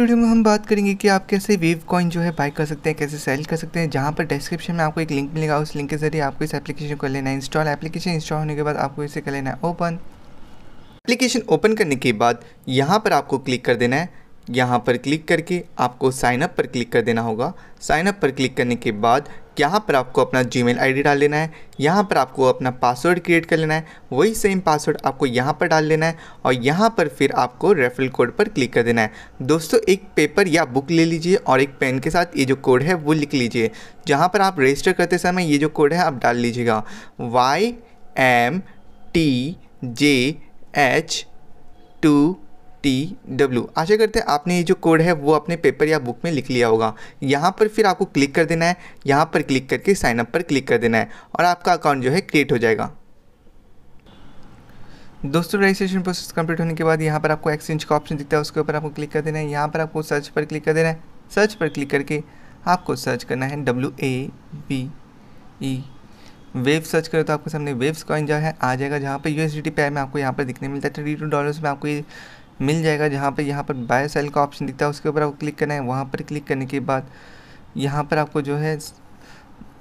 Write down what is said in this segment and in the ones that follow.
video में हम बात करेंगे कि आप कैसे वेव कॉइन जो है बाय कर सकते हैं कैसे सेल कर सकते हैं जहाँ पर डिस्क्रिप्शन में आपको एक लिंक मिलेगा उस लिंक के जरिए आपको इस एप्लीकेशन को लेना है इंस्टॉल एप्लीकेशन इंस्टॉल होने के बाद आपको इसे कर लेना है ओपन एप्लीकेशन ओपन करने के बाद यहाँ पर आपको क्लिक कर देना है यहाँ पर क्लिक करके आपको साइनअप पर क्लिक कर देना होगा साइनअप पर क्लिक करने के बाद यहाँ पर आपको अपना जी मेल आई डाल लेना है यहाँ पर आपको अपना पासवर्ड क्रिएट कर लेना है वही सेम पासवर्ड आपको यहाँ पर डाल लेना है और यहाँ पर फिर आपको रेफरल कोड पर क्लिक कर देना है दोस्तों एक पेपर या बुक ले लीजिए और एक पेन के साथ ये जो कोड है वो लिख लीजिए जहाँ पर आप रजिस्टर करते समय ये जो कोड है आप डाल लीजिएगा Y M T J H two T W आशा करते हैं आपने ये जो कोड है वो अपने पेपर या बुक में लिख लिया होगा यहाँ पर फिर आपको क्लिक कर देना है यहाँ पर क्लिक करके साइनअप पर क्लिक कर देना है और आपका अकाउंट जो है क्रिएट हो जाएगा दोस्तों रजिस्ट्रेशन प्रोसेस कंप्लीट होने के बाद यहाँ पर आपको एक्सचेंज का ऑप्शन दिखता है उसके ऊपर आपको क्लिक कर देना है यहाँ पर आपको सर्च पर क्लिक कर देना है सर्च पर क्लिक करके आपको सर्च करना है W A B E wave search करो तो आपके सामने वेव्स कॉइन जो है आ जाएगा जहाँ पर यू एस डी में आपको यहाँ पर दिखने मिलता है थर्टी टू डॉलर्स में आपको ये मिल जाएगा जहाँ पर यहाँ पर बाय सेल का ऑप्शन दिखता है उसके ऊपर आपको क्लिक करना है वहाँ पर क्लिक करने के बाद यहाँ पर आपको जो है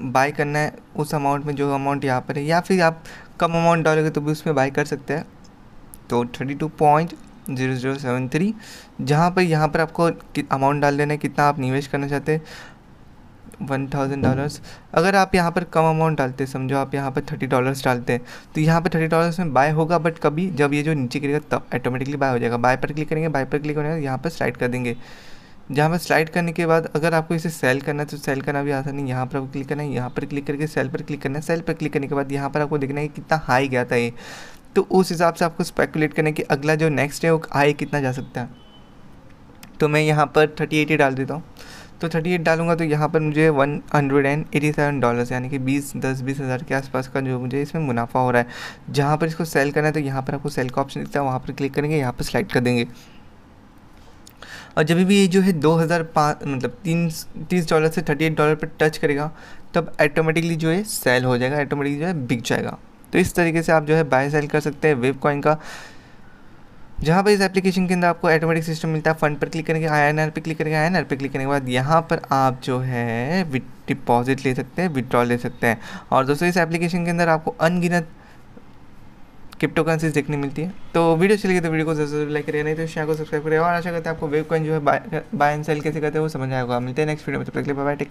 बाय करना है उस अमाउंट में जो अमाउंट यहाँ पर है या फिर आप कम अमाउंट डालोगे तो भी उसमें बाई कर सकते हैं तो thirty two point zero zero seven three जहाँ पर यहाँ पर आपको अमाउंट डाल देना है कितना आप निवेश करना चाहते हैं वन थाउजेंड डॉलर्स अगर आप यहाँ पर कम अमाउंट डालते समझो आप यहाँ पर थर्टी डॉलर्स डालते हैं तो यहाँ पर थर्टी डॉलर्स में बाय होगा बट कभी जब ये जो नीचे गिरेगा तब ऑटोमेटिकली बाय हो जाएगा बाय पर क्लिक करेंगे बाय पर क्लिक करेंगे यहाँ पर स्लाइड कर देंगे जहाँ पर स्लाइड करने के बाद अगर आपको इसे सेल करना है तो सेल करना भी आसान है यहाँ पर आपको क्लिक करना है यहाँ पर क्लिक करके सेल पर क्लिक करना है सेल पर क्लिक करने के बाद यहाँ पर आपको देखना है कितना हाई गया था ये तो उस हिसाब से आपको स्पेकुलेट करना है कि अगला जो नेक्स्ट है वो हाई कितना जा सकता है तो मैं यहाँ पर थर्टी एटी डाल देता हूँ तो थर्टी एट डालूंगा तो यहाँ पर मुझे one hundred and eighty seven dollars यानी कि बीस दस बीस हज़ार के आसपास का जो मुझे इसमें मुनाफा हो रहा है जहाँ पर इसको सेल करना है तो यहाँ पर आपको सेल का ऑप्शन दिखता है वहाँ पर क्लिक करेंगे यहाँ पर सेलेक्ट कर देंगे और जब भी ये जो है दो हज़ार पाँच मतलब तीन तीस डॉलर से थर्टी एट डॉलर पर टच करेगा तब ऑटोमेटिकली जो है सेल हो जाएगा ऑटोमेटिकली जो है बिक जाएगा तो इस तरीके से आप जो है बाय सेल कर सकते हैं वेब कॉइन का जहाँ पर इस एप्लीकेशन के अंदर आपको ऑटोमेटिक सिस्टम मिलता है फंड पर क्लिक करेंगे आई एन आर पर क्लिक करेंगे आई एन आर पर क्लिक करने के बाद यहाँ पर आप जो है डिपॉजिट ले सकते हैं विदड्रॉ ले सकते हैं और दोस्तों इस एप्लीकेशन के अंदर आपको अनगिनत क्रिप्टो करेंसीज देखने मिलती है तो वीडियो चलिए गई तो वीडियो को जरूर जरूर लाइक करें नहीं तो शेयर को सब्सक्राइब करें और आशा करते हैं आपको वेब कॉइन जो है बाय एंड सेल कैसे करते हैं वो समझ आएगा मिलते हैं नेक्स्ट वीडियो में तब तक बाय